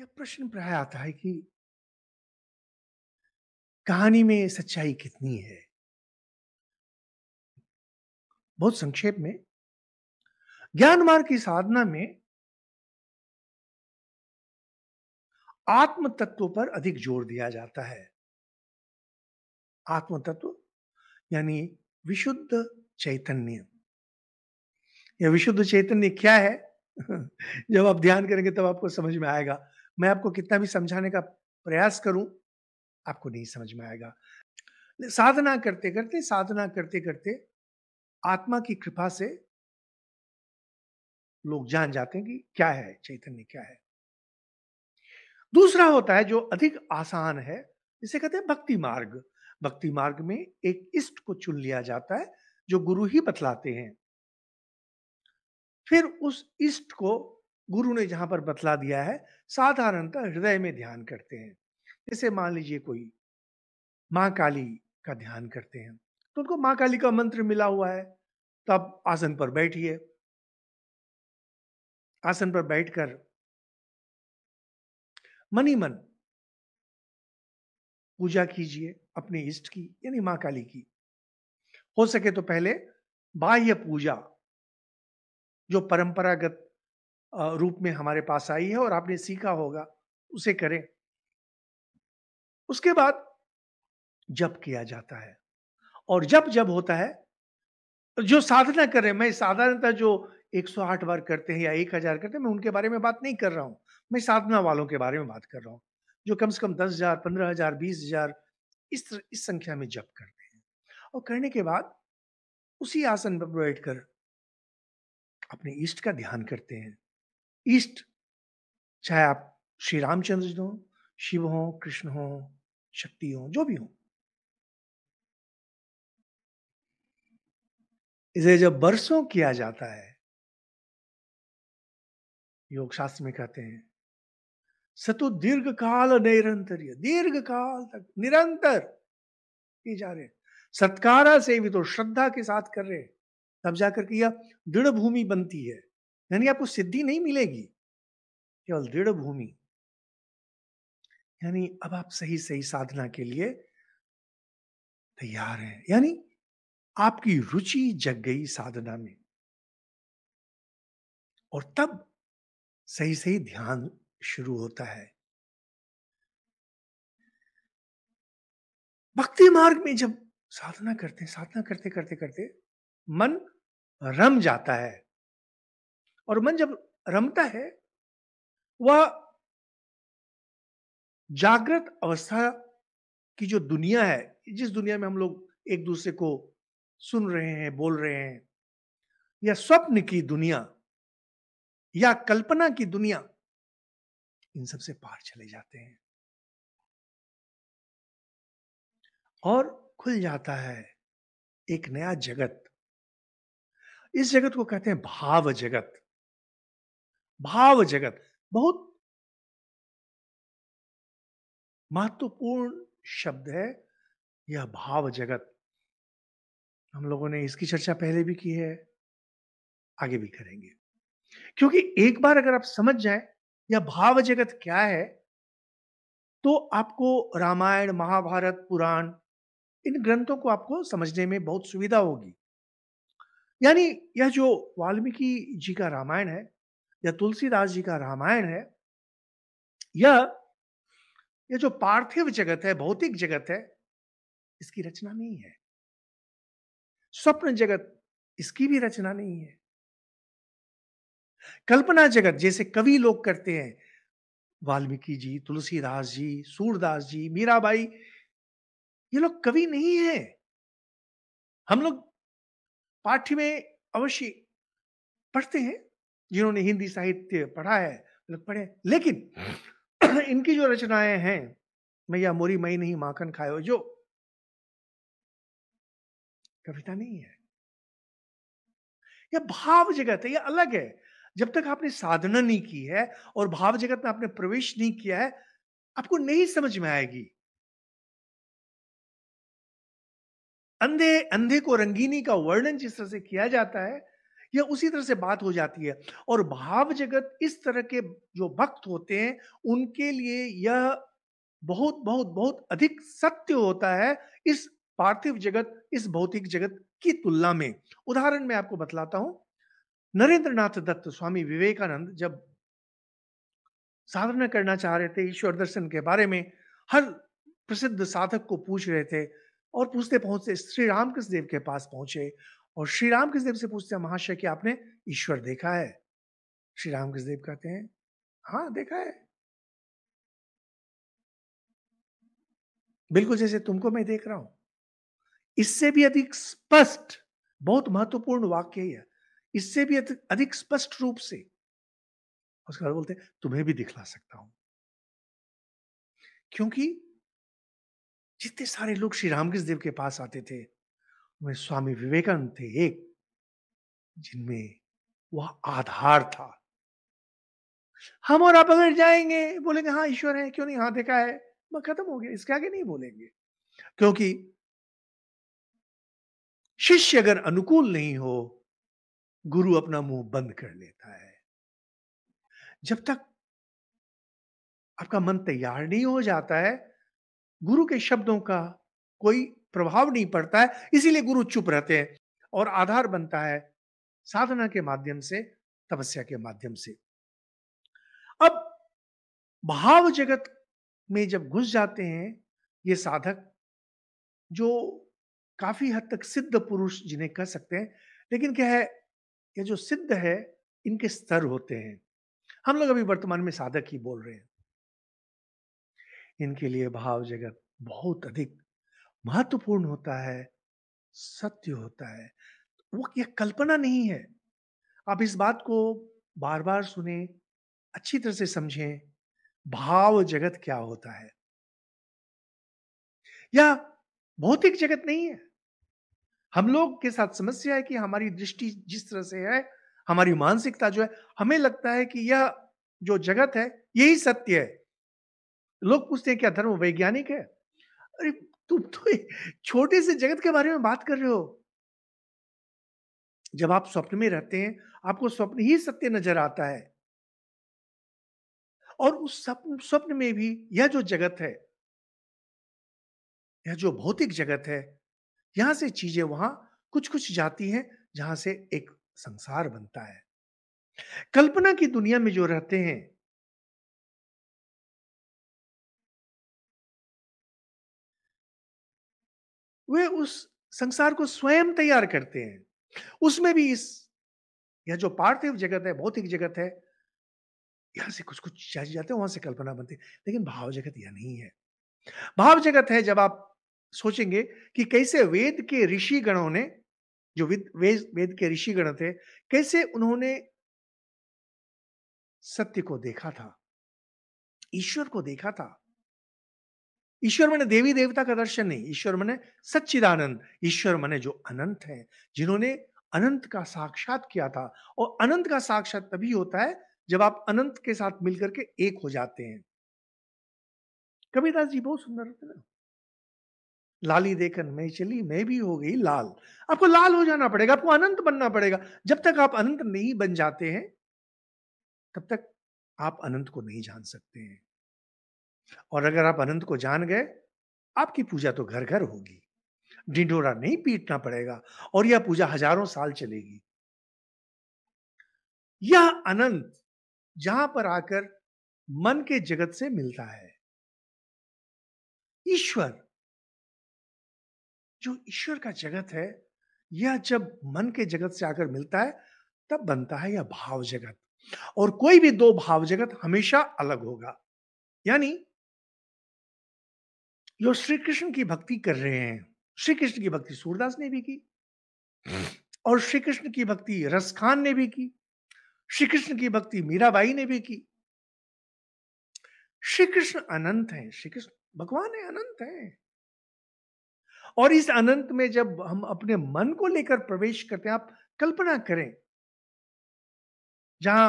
यह प्रश्न प्राय आता है कि कहानी में सच्चाई कितनी है बहुत संक्षेप में ज्ञान मार्ग की साधना में आत्म तत्व पर अधिक जोर दिया जाता है आत्म तत्व यानी विशुद्ध चैतन्य या विशुद्ध चैतन्य क्या है जब आप ध्यान करेंगे तब आपको समझ में आएगा मैं आपको कितना भी समझाने का प्रयास करूं आपको नहीं समझ में आएगा साधना करते करते साधना करते करते आत्मा की कृपा से लोग जान जाते हैं कि क्या है चैतन्य क्या है दूसरा होता है जो अधिक आसान है जिसे कहते हैं भक्ति मार्ग भक्ति मार्ग में एक इष्ट को चुन लिया जाता है जो गुरु ही बतलाते हैं फिर उस इष्ट को गुरु ने जहाँ पर बतला दिया है साधारणतः हृदय में ध्यान करते हैं जैसे मान लीजिए कोई माँ काली का ध्यान करते हैं तो उनको माँ काली का मंत्र मिला हुआ है तब आसन पर बैठिए आसन पर बैठकर मनी मन पूजा कीजिए अपने इष्ट की यानी माँ काली की हो सके तो पहले बाह्य पूजा जो परंपरागत रूप में हमारे पास आई है और आपने सीखा होगा उसे करें उसके बाद जप किया जाता है और जब जब होता है जो साधना कर रहे हैं मैं साधारणतः जो 108 बार करते हैं या 1000 करते हैं मैं उनके बारे में बात नहीं कर रहा हूं मैं साधना वालों के बारे में बात कर रहा हूं जो कम से कम दस हजार पंद्रह हजार बीस हजार इस इस संख्या में जप करते हैं और करने के बाद उसी आसन पर बैठ कर अपने इष्ट का ध्यान करते हैं ईस्ट चाहे आप श्री रामचंद्र जी हो शिव हो कृष्ण हो शक्ति हो जो भी हो इसे जब बरसों किया जाता है योग शास्त्र में कहते हैं सतु दीर्घ काल निरंतर दीर्घ काल तक निरंतर किए जा रहे सत्कारा से भी तो श्रद्धा के साथ कर रहे तब जाकर के यह दृढ़ भूमि बनती है यानी आपको सिद्धि नहीं मिलेगी केवल दृढ़ भूमि यानी अब आप सही सही साधना के लिए तैयार हैं यानी आपकी रुचि जग गई साधना में और तब सही सही ध्यान शुरू होता है भक्ति मार्ग में जब साधना करते साधना करते करते करते मन रम जाता है और मन जब रमता है वह जागृत अवस्था की जो दुनिया है जिस दुनिया में हम लोग एक दूसरे को सुन रहे हैं बोल रहे हैं या स्वप्न की दुनिया या कल्पना की दुनिया इन सब से पार चले जाते हैं और खुल जाता है एक नया जगत इस जगत को कहते हैं भाव जगत भाव जगत बहुत महत्वपूर्ण शब्द है यह भाव जगत हम लोगों ने इसकी चर्चा पहले भी की है आगे भी करेंगे क्योंकि एक बार अगर आप समझ जाए यह भाव जगत क्या है तो आपको रामायण महाभारत पुराण इन ग्रंथों को आपको समझने में बहुत सुविधा होगी यानी यह जो वाल्मीकि जी का रामायण है या तुलसीदास जी का रामायण है या ये जो पार्थिव जगत है भौतिक जगत है इसकी रचना नहीं है स्वप्न जगत इसकी भी रचना नहीं है कल्पना जगत जैसे कवि लोग करते हैं वाल्मीकि जी तुलसीदास जी सूरदास जी मीराबाई ये लोग कवि नहीं है हम लोग पाठ्य में अवश्य पढ़ते हैं जिन्होंने हिंदी साहित्य पढ़ा है लोग मतलब पढ़े लेकिन इनकी जो रचनाएं हैं मैया मोरी मई नहीं माखन खायो जो कविता नहीं है यह भाव जगत है यह अलग है जब तक आपने साधना नहीं की है और भाव जगत में आपने प्रवेश नहीं किया है आपको नहीं समझ में आएगी अंधे अंधे को रंगीनी का वर्णन जिस तरह से किया जाता है या उसी तरह से बात हो जाती है और भाव जगत इस तरह के जो भक्त होते हैं उनके लिए यह बहुत बहुत बहुत अधिक सत्य होता है इस पार्थिव जगत इस भौतिक जगत की तुलना में उदाहरण मैं आपको बतलाता हूं नरेंद्र नाथ दत्त स्वामी विवेकानंद जब साधना करना चाह रहे थे ईश्वर दर्शन के बारे में हर प्रसिद्ध साधक को पूछ रहे थे और पूछते पहुंचते श्री रामकृष्ण देव के पास पहुंचे और श्री राम कृष्णदेव से पूछते हैं महाशय कि आपने ईश्वर देखा है श्री राम कृष्णदेव कहते हैं हाँ देखा है बिल्कुल जैसे तुमको मैं देख रहा हूं इससे भी अधिक स्पष्ट बहुत महत्वपूर्ण वाक्य है इससे भी अधिक स्पष्ट रूप से उसके बाद बोलते हैं तुम्हें भी दिखला सकता हूं क्योंकि जितने सारे लोग श्री रामकृष्ण देव के पास आते थे में स्वामी विवेकानंद थे एक जिनमें वह आधार था हम और आप अगर जाएंगे बोलेंगे हाँ ईश्वर है क्यों नहीं हाँ देखा है मैं खत्म हो गया इसके आगे नहीं बोलेंगे क्योंकि शिष्य अगर अनुकूल नहीं हो गुरु अपना मुंह बंद कर लेता है जब तक आपका मन तैयार नहीं हो जाता है गुरु के शब्दों का कोई प्रभाव नहीं पड़ता है इसीलिए गुरु चुप रहते हैं और आधार बनता है साधना के माध्यम से तपस्या के माध्यम से अब भाव जगत में जब घुस जाते हैं ये साधक जो काफी हद तक सिद्ध पुरुष जिन्हें कह सकते हैं लेकिन क्या है ये जो सिद्ध है इनके स्तर होते हैं हम लोग अभी वर्तमान में साधक ही बोल रहे हैं इनके लिए भाव जगत बहुत अधिक महत्वपूर्ण होता है सत्य होता है वो ये कल्पना नहीं है आप इस बात को बार बार सुने अच्छी तरह से समझें भाव जगत क्या होता है या भौतिक जगत नहीं है हम लोग के साथ समस्या है कि हमारी दृष्टि जिस तरह से है हमारी मानसिकता जो है हमें लगता है कि यह जो जगत है यही सत्य है लोग पूछते हैं क्या धर्म वैज्ञानिक है अरे तुम तो छोटे से जगत के बारे में बात कर रहे हो जब आप स्वप्न में रहते हैं आपको स्वप्न ही सत्य नजर आता है और उस स्वप्न में भी यह जो जगत है यह जो भौतिक जगत है यहां से चीजें वहां कुछ कुछ जाती हैं जहां से एक संसार बनता है कल्पना की दुनिया में जो रहते हैं वे उस संसार को स्वयं तैयार करते हैं उसमें भी इस यह जो पार्थिव जगत है भौतिक जगत है यहां से कुछ कुछ चाहिए जाते हैं वहां से कल्पना बनती है लेकिन भाव जगत यह नहीं है भाव जगत है जब आप सोचेंगे कि कैसे वेद के ऋषि गणों ने जो वेद वेद के ऋषि गण थे कैसे उन्होंने सत्य को देखा था ईश्वर को देखा था ईश्वर मैंने देवी देवता का दर्शन नहीं ईश्वर मैंने सच्चिदानंद ईश्वर मैंने जो अनंत है जिन्होंने अनंत का साक्षात किया था और अनंत का साक्षात तभी होता है जब आप अनंत के साथ मिलकर के एक हो जाते हैं कबीरदास जी बहुत सुंदर होते ना लाली देखन मैं चली मैं भी हो गई लाल आपको लाल हो जाना पड़ेगा आपको अनंत बनना पड़ेगा जब तक आप अनंत नहीं बन जाते हैं तब तक आप अनंत को नहीं जान सकते हैं और अगर आप अनंत को जान गए आपकी पूजा तो घर घर होगी ढिंडोरा नहीं पीटना पड़ेगा और यह पूजा हजारों साल चलेगी यह अनंत जहां पर आकर मन के जगत से मिलता है ईश्वर जो ईश्वर का जगत है यह जब मन के जगत से आकर मिलता है तब बनता है यह भाव जगत और कोई भी दो भाव जगत हमेशा अलग होगा यानी जो श्री कृष्ण की भक्ति कर रहे हैं श्री कृष्ण की भक्ति सूरदास ने भी की और श्री कृष्ण की भक्ति रस खान ने भी की श्री कृष्ण की भक्ति मीराबाई ने भी की श्री कृष्ण अनंत है श्री कृष्ण भगवान है अनंत है और इस अनंत में जब हम अपने मन को लेकर प्रवेश करते हैं आप कल्पना करें जहां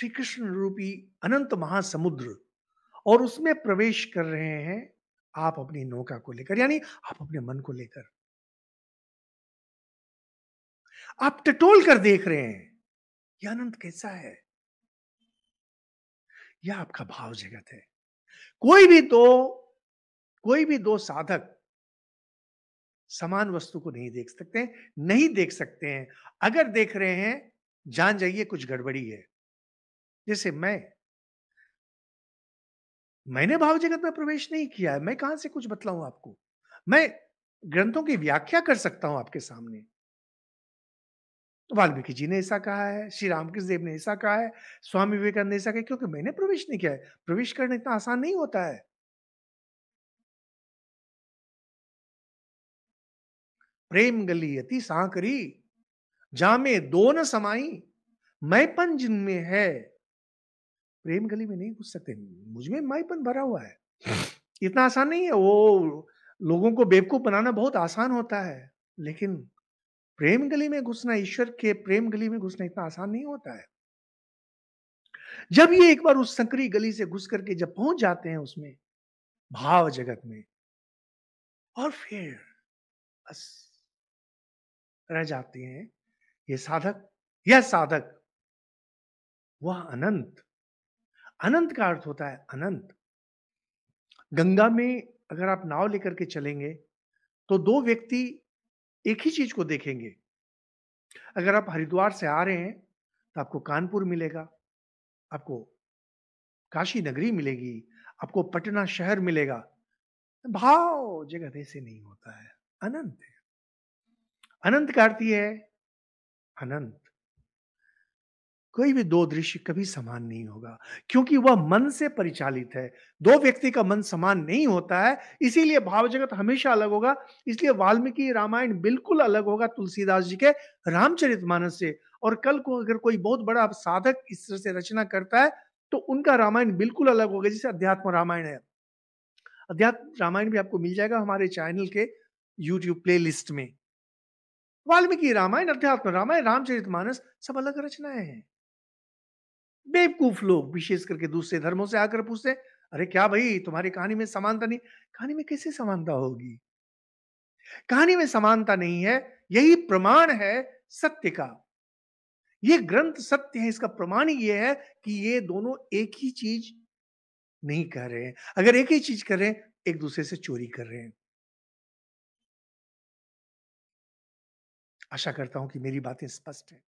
श्री कृष्ण रूपी अनंत महासमुद्र और उसमें प्रवेश कर रहे हैं आप अपनी नौका को लेकर यानी आप अपने मन को लेकर आप टटोल कर देख रहे हैं यह अनंत कैसा है यह आपका भाव जगत है कोई भी दो कोई भी दो साधक समान वस्तु को नहीं देख सकते नहीं देख सकते हैं अगर देख रहे हैं जान जाइए कुछ गड़बड़ी है जैसे मैं मैंने भाव जगत में प्रवेश नहीं किया है मैं कहां से कुछ बतलाऊं आपको मैं ग्रंथों की व्याख्या कर सकता हूं आपके सामने वाल्मीकि जी ने ऐसा कहा है श्री रामकृष्ण देव ने ऐसा कहा है स्वामी विवेकानंद ने ऐसा कहा क्योंकि मैंने प्रवेश नहीं किया है प्रवेश करना इतना आसान नहीं होता है प्रेम गली अति सांकरी जामे दोन समाई मैपन में है प्रेम गली में नहीं घुस सकते मुझमें माईपन भरा हुआ है इतना आसान नहीं है वो लोगों को बेवकूफ बनाना बहुत आसान होता है लेकिन प्रेम गली में घुसना ईश्वर के प्रेम गली में घुसना इतना आसान नहीं होता है जब ये एक बार उस संकरी गली से घुस करके जब पहुंच जाते हैं उसमें भाव जगत में और फिर बस रह जाते हैं ये साधक यह साधक वह अनंत अनंत का अर्थ होता है अनंत गंगा में अगर आप नाव लेकर के चलेंगे तो दो व्यक्ति एक ही चीज को देखेंगे अगर आप हरिद्वार से आ रहे हैं तो आपको कानपुर मिलेगा आपको काशी नगरी मिलेगी आपको पटना शहर मिलेगा भाव जगत ऐसे नहीं होता है अनंत है अनंत का अर्थ है अनंत कोई भी दो दृश्य कभी समान नहीं होगा क्योंकि वह मन से परिचालित है दो व्यक्ति का मन समान नहीं होता है इसीलिए भाव जगत हमेशा अलग होगा इसलिए वाल्मीकि रामायण बिल्कुल अलग होगा तुलसीदास जी के रामचरित मानस से और कल को अगर कोई बहुत बड़ा साधक इस तरह से रचना करता है तो उनका रामायण बिल्कुल अलग होगा जैसे अध्यात्म रामायण है अध्यात्म रामायण भी आपको मिल जाएगा हमारे चैनल के यूट्यूब प्ले में वाल्मीकि रामायण अध्यात्म रामायण मानस सब अलग रचनाएं हैं बेवकूफ लोग विशेष करके दूसरे धर्मों से आकर पूछते अरे क्या भाई तुम्हारी कहानी में समानता नहीं कहानी में कैसे समानता होगी कहानी में समानता नहीं है यही प्रमाण है सत्य का यह ग्रंथ सत्य है इसका प्रमाण यह है कि ये दोनों एक ही चीज नहीं कह रहे हैं अगर एक ही चीज कर रहे हैं एक दूसरे से चोरी कर रहे हैं आशा करता हूं कि मेरी बातें स्पष्ट है